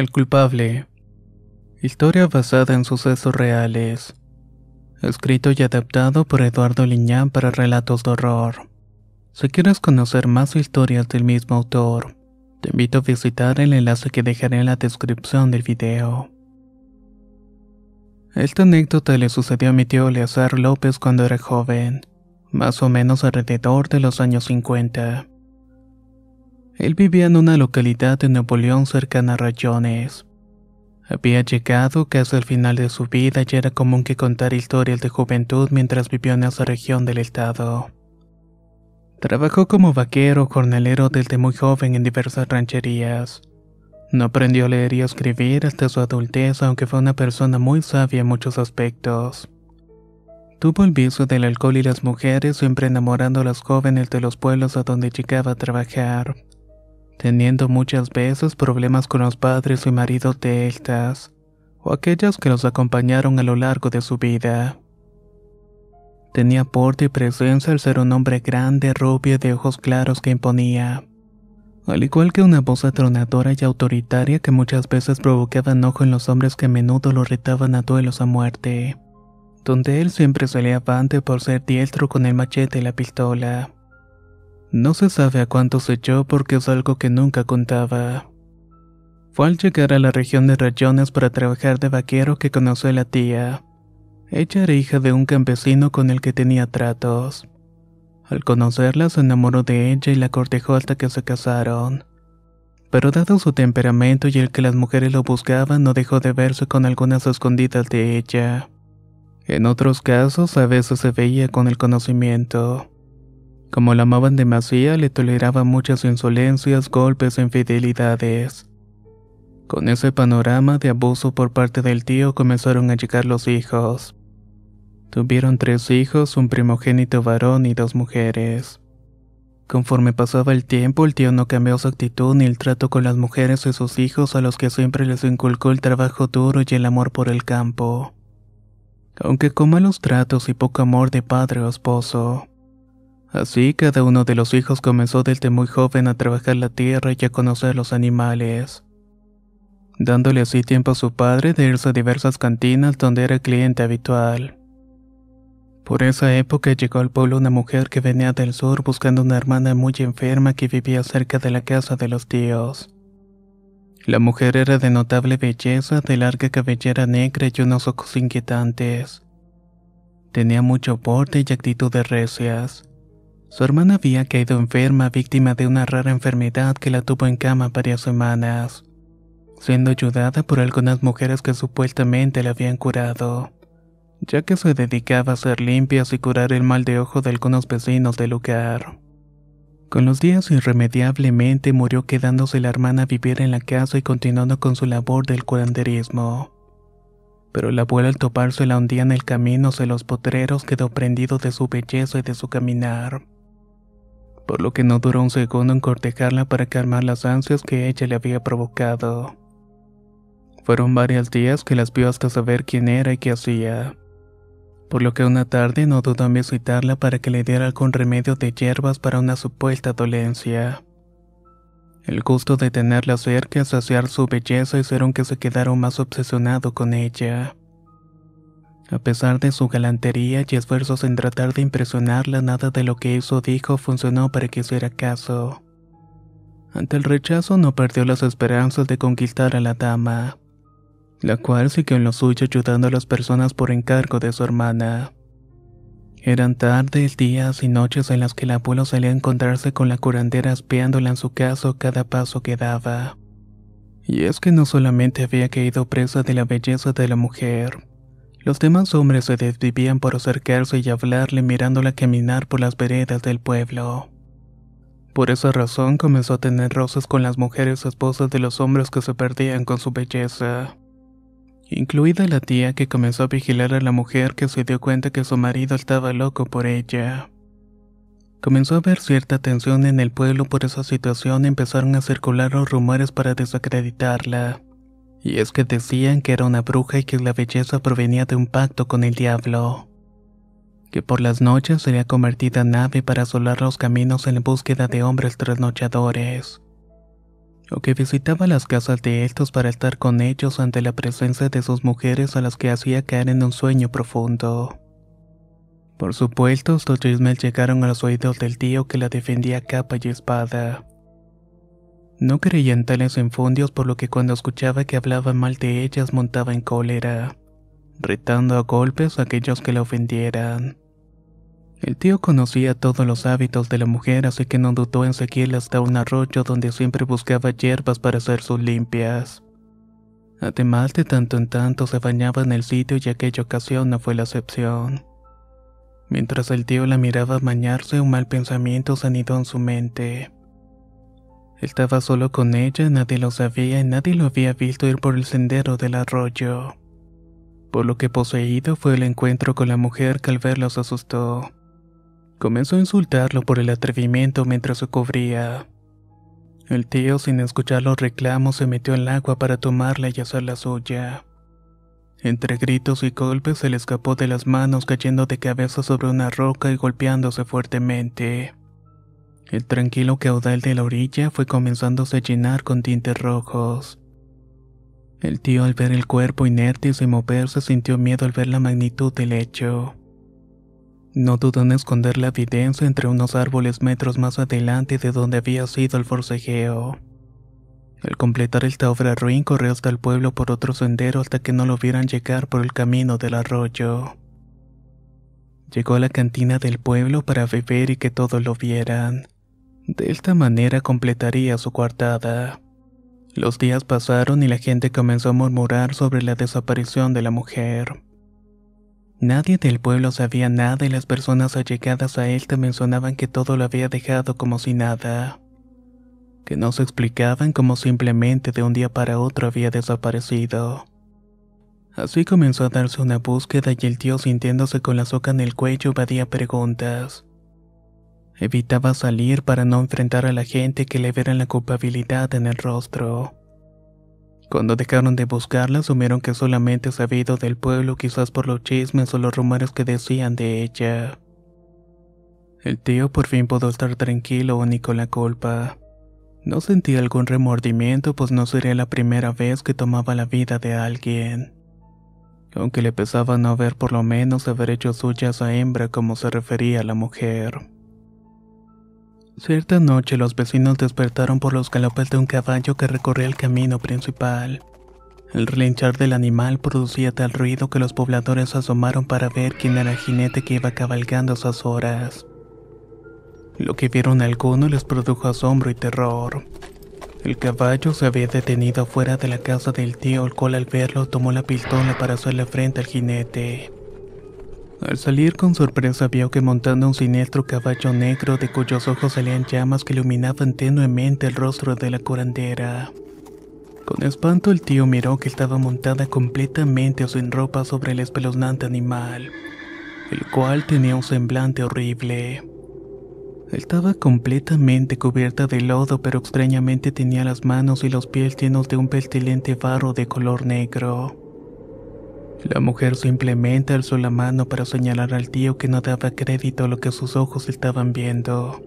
El culpable. Historia basada en sucesos reales. Escrito y adaptado por Eduardo Liñán para relatos de horror. Si quieres conocer más historias del mismo autor, te invito a visitar el enlace que dejaré en la descripción del video. Esta anécdota le sucedió a mi tío Leazar López cuando era joven, más o menos alrededor de los años 50. Él vivía en una localidad de Napoleón cercana a Rayones. Había llegado casi al final de su vida y era común que contara historias de juventud mientras vivió en esa región del estado. Trabajó como vaquero jornalero desde muy joven en diversas rancherías. No aprendió a leer y a escribir hasta su adultez, aunque fue una persona muy sabia en muchos aspectos. Tuvo el viso del alcohol y las mujeres, siempre enamorando a las jóvenes de los pueblos a donde llegaba a trabajar teniendo muchas veces problemas con los padres y maridos de estas, o aquellos que los acompañaron a lo largo de su vida. Tenía porte y presencia al ser un hombre grande, rubio de ojos claros que imponía, al igual que una voz atronadora y autoritaria que muchas veces provocaba enojo en los hombres que a menudo lo retaban a duelos a muerte, donde él siempre salía avante por ser diestro con el machete y la pistola. No se sabe a cuánto se echó porque es algo que nunca contaba. Fue al llegar a la región de Rayones para trabajar de vaquero que conoció a la tía. Ella era hija de un campesino con el que tenía tratos. Al conocerla se enamoró de ella y la cortejó hasta que se casaron. Pero dado su temperamento y el que las mujeres lo buscaban, no dejó de verse con algunas escondidas de ella. En otros casos a veces se veía con el conocimiento. Como la amaban demasiado, le toleraba muchas insolencias, golpes e infidelidades. Con ese panorama de abuso por parte del tío comenzaron a llegar los hijos. Tuvieron tres hijos, un primogénito varón y dos mujeres. Conforme pasaba el tiempo, el tío no cambió su actitud ni el trato con las mujeres y sus hijos a los que siempre les inculcó el trabajo duro y el amor por el campo. Aunque con malos tratos y poco amor de padre o esposo. Así cada uno de los hijos comenzó desde muy joven a trabajar la tierra y a conocer los animales, dándole así tiempo a su padre de irse a diversas cantinas donde era cliente habitual. Por esa época llegó al pueblo una mujer que venía del sur buscando una hermana muy enferma que vivía cerca de la casa de los tíos. La mujer era de notable belleza, de larga cabellera negra y unos ojos inquietantes. Tenía mucho porte y actitudes recias. Su hermana había caído enferma víctima de una rara enfermedad que la tuvo en cama varias semanas, siendo ayudada por algunas mujeres que supuestamente la habían curado, ya que se dedicaba a ser limpias y curar el mal de ojo de algunos vecinos del lugar. Con los días irremediablemente murió quedándose la hermana a vivir en la casa y continuando con su labor del curanderismo. Pero la abuela al toparse la hundía en el camino se los potreros quedó prendido de su belleza y de su caminar por lo que no duró un segundo en cortejarla para calmar las ansias que ella le había provocado. Fueron varios días que las vio hasta saber quién era y qué hacía, por lo que una tarde no dudó en visitarla para que le diera algún remedio de hierbas para una supuesta dolencia. El gusto de tenerla cerca, saciar su belleza hicieron que se quedaron más obsesionado con ella. A pesar de su galantería y esfuerzos en tratar de impresionarla, nada de lo que hizo dijo funcionó para que hiciera caso. Ante el rechazo no perdió las esperanzas de conquistar a la dama, la cual siguió en lo suyo ayudando a las personas por encargo de su hermana. Eran tardes, días y noches en las que el abuelo salía a encontrarse con la curandera espiándola en su caso cada paso que daba. Y es que no solamente había caído presa de la belleza de la mujer, los demás hombres se desvivían por acercarse y hablarle mirándola caminar por las veredas del pueblo. Por esa razón comenzó a tener roces con las mujeres esposas de los hombres que se perdían con su belleza. Incluida la tía que comenzó a vigilar a la mujer que se dio cuenta que su marido estaba loco por ella. Comenzó a haber cierta tensión en el pueblo por esa situación y empezaron a circular los rumores para desacreditarla. Y es que decían que era una bruja y que la belleza provenía de un pacto con el diablo. Que por las noches sería convertida en ave para asolar los caminos en búsqueda de hombres trasnochadores. O que visitaba las casas de estos para estar con ellos ante la presencia de sus mujeres a las que hacía caer en un sueño profundo. Por supuesto, estos chismes llegaron a los oídos del tío que la defendía capa y espada no creía en tales infundios, por lo que cuando escuchaba que hablaba mal de ellas montaba en cólera, retando a golpes a aquellos que la ofendieran. El tío conocía todos los hábitos de la mujer así que no dudó en seguirla hasta un arroyo donde siempre buscaba hierbas para hacer sus limpias. Además de tanto en tanto se bañaba en el sitio y aquella ocasión no fue la excepción. Mientras el tío la miraba bañarse un mal pensamiento se anidó en su mente. Estaba solo con ella, nadie lo sabía y nadie lo había visto ir por el sendero del arroyo. Por lo que poseído fue el encuentro con la mujer que al verlos asustó. Comenzó a insultarlo por el atrevimiento mientras se cubría. El tío, sin escuchar los reclamos, se metió el agua para tomarla y la suya. Entre gritos y golpes se le escapó de las manos cayendo de cabeza sobre una roca y golpeándose fuertemente. El tranquilo caudal de la orilla fue comenzándose a llenar con tintes rojos. El tío al ver el cuerpo inerte y sin moverse sintió miedo al ver la magnitud del hecho. No dudó en esconder la evidencia entre unos árboles metros más adelante de donde había sido el forcejeo. Al completar esta obra ruin corrió hasta el pueblo por otro sendero hasta que no lo vieran llegar por el camino del arroyo. Llegó a la cantina del pueblo para beber y que todos lo vieran. De esta manera completaría su coartada. Los días pasaron y la gente comenzó a murmurar sobre la desaparición de la mujer. Nadie del pueblo sabía nada y las personas allegadas a él te mencionaban que todo lo había dejado como si nada, que no se explicaban como simplemente de un día para otro había desaparecido. Así comenzó a darse una búsqueda y el tío sintiéndose con la soca en el cuello evadía preguntas. Evitaba salir para no enfrentar a la gente que le vieran la culpabilidad en el rostro. Cuando dejaron de buscarla, asumieron que solamente sabido del pueblo, quizás por los chismes o los rumores que decían de ella. El tío por fin pudo estar tranquilo ni con la culpa. No sentía algún remordimiento, pues no sería la primera vez que tomaba la vida de alguien. Aunque le pesaba no haber por lo menos haber hecho suya a hembra como se refería a la mujer. Cierta noche los vecinos despertaron por los galopes de un caballo que recorría el camino principal. El relinchar del animal producía tal ruido que los pobladores asomaron para ver quién era el jinete que iba cabalgando a esas horas. Lo que vieron algunos les produjo asombro y terror. El caballo se había detenido afuera de la casa del tío, el cual al verlo tomó la pistola para hacerle frente al jinete. Al salir con sorpresa vio que montando un siniestro caballo negro de cuyos ojos salían llamas que iluminaban tenuemente el rostro de la curandera. Con espanto el tío miró que estaba montada completamente o sin ropa sobre el espeluznante animal, el cual tenía un semblante horrible. Estaba completamente cubierta de lodo, pero extrañamente tenía las manos y los pies llenos de un pestilente barro de color negro. La mujer simplemente alzó la mano para señalar al tío que no daba crédito a lo que sus ojos estaban viendo.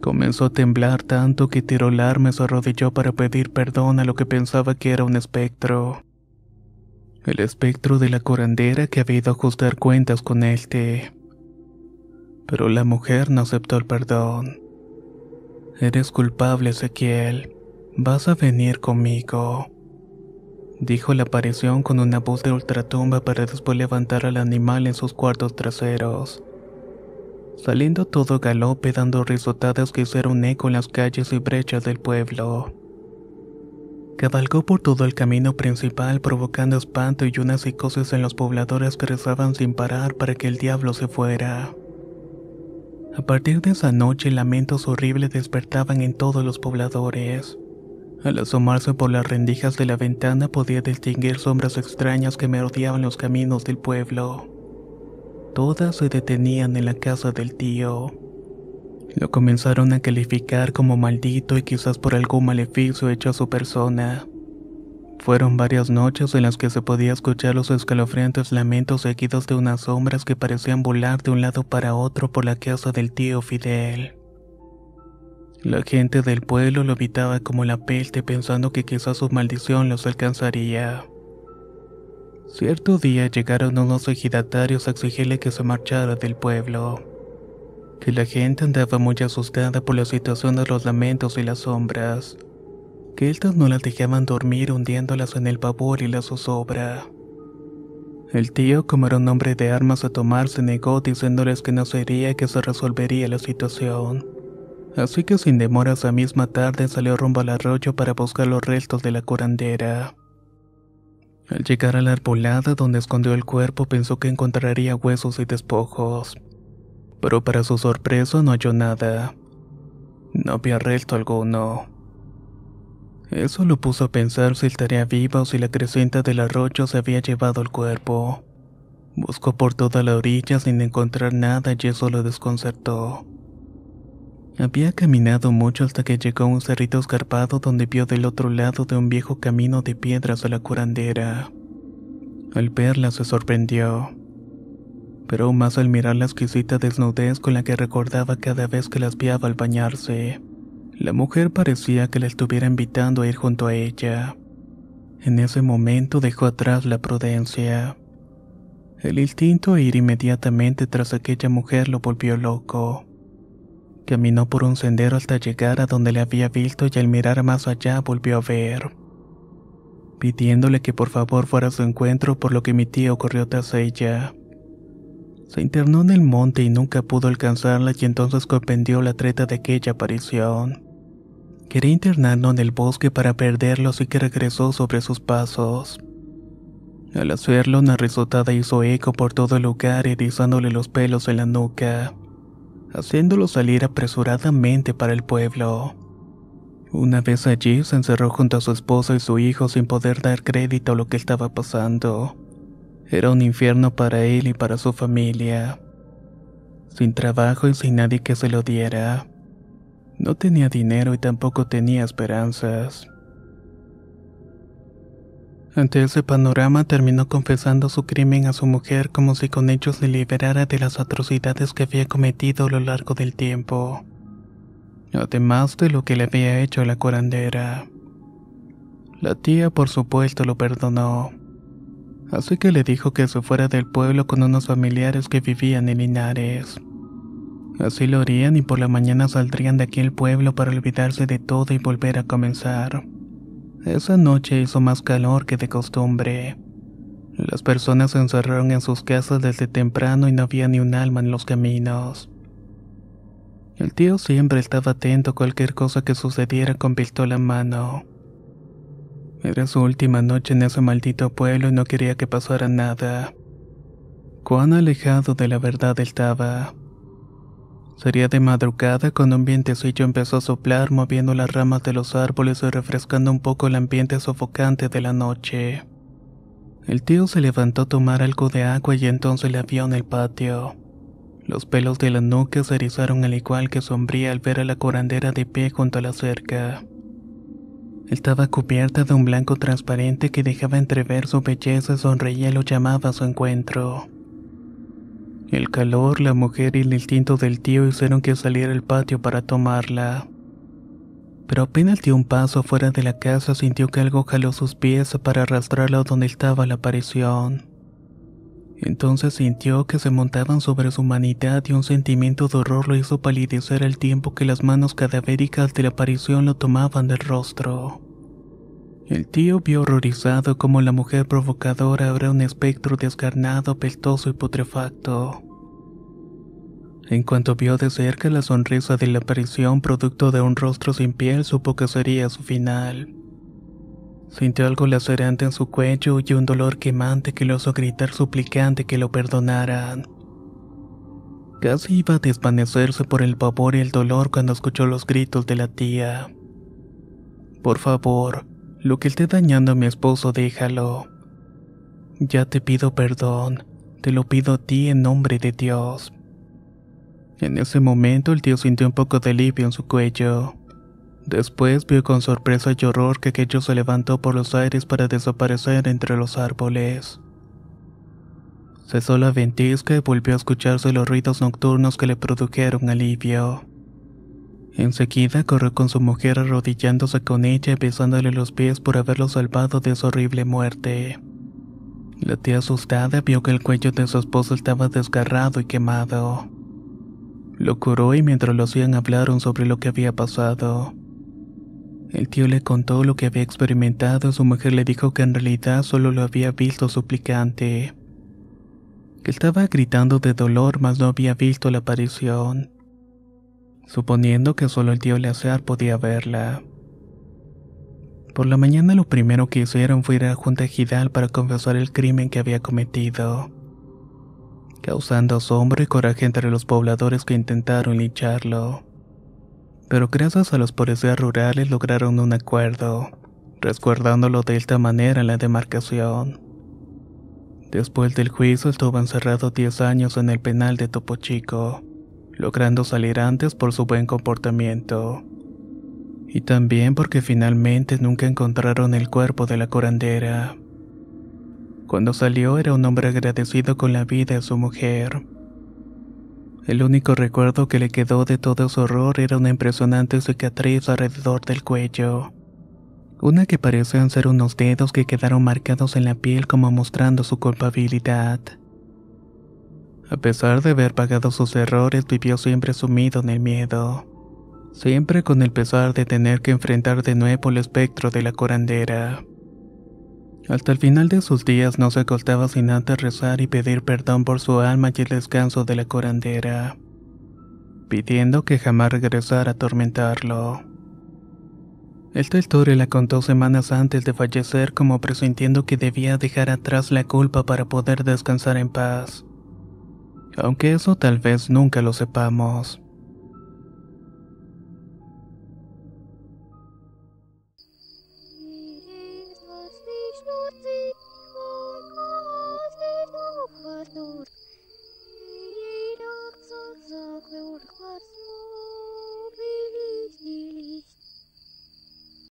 Comenzó a temblar tanto que tiró el arma y se arrodilló para pedir perdón a lo que pensaba que era un espectro. El espectro de la corandera que había ido a ajustar cuentas con este. Pero la mujer no aceptó el perdón. Eres culpable, Ezequiel. Vas a venir conmigo dijo la aparición con una voz de ultratumba para después levantar al animal en sus cuartos traseros. Saliendo todo galope dando risotadas que hicieron eco en las calles y brechas del pueblo. Cabalgó por todo el camino principal provocando espanto y una psicosis en los pobladores que rezaban sin parar para que el diablo se fuera. A partir de esa noche lamentos horribles despertaban en todos los pobladores. Al asomarse por las rendijas de la ventana podía distinguir sombras extrañas que merodeaban los caminos del pueblo. Todas se detenían en la casa del tío. Lo comenzaron a calificar como maldito y quizás por algún maleficio hecho a su persona. Fueron varias noches en las que se podía escuchar los escalofriantes lamentos seguidos de unas sombras que parecían volar de un lado para otro por la casa del tío Fidel. La gente del pueblo lo evitaba como la pelte pensando que quizás su maldición los alcanzaría. Cierto día llegaron unos ejidatarios a exigirle que se marchara del pueblo, que la gente andaba muy asustada por la situación de los lamentos y las sombras, que estas no las dejaban dormir hundiéndolas en el pavor y la zozobra. El tío, como era un hombre de armas a tomar, se negó diciéndoles que no sería que se resolvería la situación Así que sin demora esa misma tarde salió rumbo al arroyo para buscar los restos de la curandera. Al llegar a la arbolada donde escondió el cuerpo pensó que encontraría huesos y despojos. Pero para su sorpresa no halló nada. No había resto alguno. Eso lo puso a pensar si estaría viva o si la creciente del arroyo se había llevado el cuerpo. Buscó por toda la orilla sin encontrar nada y eso lo desconcertó. Había caminado mucho hasta que llegó a un cerrito escarpado donde vio del otro lado de un viejo camino de piedras a la curandera. Al verla se sorprendió, pero más al mirar la exquisita desnudez con la que recordaba cada vez que las viaba al bañarse. La mujer parecía que la estuviera invitando a ir junto a ella. En ese momento dejó atrás la prudencia. El instinto de ir inmediatamente tras aquella mujer lo volvió loco. Caminó por un sendero hasta llegar a donde le había visto y al mirar más allá volvió a ver. Pidiéndole que por favor fuera a su encuentro, por lo que mi tío corrió tras ella. Se internó en el monte y nunca pudo alcanzarla y entonces comprendió la treta de aquella aparición. Quería internarlo en el bosque para perderlo, así que regresó sobre sus pasos. Al hacerlo, una risotada hizo eco por todo el lugar, erizándole los pelos en la nuca haciéndolo salir apresuradamente para el pueblo. Una vez allí se encerró junto a su esposa y su hijo sin poder dar crédito a lo que estaba pasando. Era un infierno para él y para su familia. Sin trabajo y sin nadie que se lo diera. No tenía dinero y tampoco tenía esperanzas. Ante ese panorama terminó confesando su crimen a su mujer como si con ello se liberara de las atrocidades que había cometido a lo largo del tiempo, además de lo que le había hecho a la curandera. La tía por supuesto lo perdonó, así que le dijo que se fuera del pueblo con unos familiares que vivían en Linares. Así lo harían y por la mañana saldrían de aquel pueblo para olvidarse de todo y volver a comenzar. Esa noche hizo más calor que de costumbre. Las personas se encerraron en sus casas desde temprano y no había ni un alma en los caminos. El tío siempre estaba atento a cualquier cosa que sucediera con pistola en mano. Era su última noche en ese maldito pueblo y no quería que pasara nada. Cuán alejado de la verdad estaba. Sería de madrugada cuando un vientecillo empezó a soplar moviendo las ramas de los árboles y refrescando un poco el ambiente sofocante de la noche. El tío se levantó a tomar algo de agua y entonces la vio en el patio. Los pelos de la nuca se erizaron al igual que sombría al ver a la corandera de pie junto a la cerca. Estaba cubierta de un blanco transparente que dejaba entrever su belleza y sonreía y lo llamaba a su encuentro. El calor, la mujer y el instinto del tío hicieron que saliera al patio para tomarla. Pero apenas dio un paso fuera de la casa sintió que algo jaló sus pies para arrastrarla donde estaba la aparición. Entonces sintió que se montaban sobre su humanidad y un sentimiento de horror lo hizo palidecer al tiempo que las manos cadavéricas de la aparición lo tomaban del rostro. El tío vio horrorizado como la mujer provocadora era un espectro desgarnado, peltoso y putrefacto. En cuanto vio de cerca la sonrisa de la aparición producto de un rostro sin piel, supo que sería su final. Sintió algo lacerante en su cuello y un dolor quemante que lo hizo gritar suplicante que lo perdonaran. Casi iba a desvanecerse por el pavor y el dolor cuando escuchó los gritos de la tía. Por favor, lo que esté dañando a mi esposo, déjalo. Ya te pido perdón, te lo pido a ti en nombre de Dios. En ese momento el tío sintió un poco de alivio en su cuello. Después vio con sorpresa y horror que aquello se levantó por los aires para desaparecer entre los árboles. Cesó la ventisca y volvió a escucharse los ruidos nocturnos que le produjeron alivio. Enseguida corrió con su mujer arrodillándose con ella y besándole los pies por haberlo salvado de su horrible muerte. La tía asustada vio que el cuello de su esposo estaba desgarrado y quemado. Lo curó y mientras lo hacían hablaron sobre lo que había pasado. El tío le contó lo que había experimentado y su mujer le dijo que en realidad solo lo había visto suplicante. Que estaba gritando de dolor mas no había visto la aparición suponiendo que solo el tío Leazar podía verla. Por la mañana lo primero que hicieron fue ir a la Junta Gidal para confesar el crimen que había cometido, causando asombro y coraje entre los pobladores que intentaron lincharlo. Pero gracias a los policías rurales lograron un acuerdo, resguardándolo de esta manera en la demarcación. Después del juicio estuvo encerrado 10 años en el penal de Topo Chico logrando salir antes por su buen comportamiento. Y también porque finalmente nunca encontraron el cuerpo de la corandera Cuando salió era un hombre agradecido con la vida de su mujer. El único recuerdo que le quedó de todo su horror era una impresionante cicatriz alrededor del cuello. Una que parecían ser unos dedos que quedaron marcados en la piel como mostrando su culpabilidad. A pesar de haber pagado sus errores, vivió siempre sumido en el miedo, siempre con el pesar de tener que enfrentar de nuevo el espectro de la corandera. Hasta el final de sus días no se acostaba sin antes rezar y pedir perdón por su alma y el descanso de la corandera, pidiendo que jamás regresara a atormentarlo. Esta historia la contó semanas antes de fallecer como presintiendo que debía dejar atrás la culpa para poder descansar en paz aunque eso tal vez nunca lo sepamos.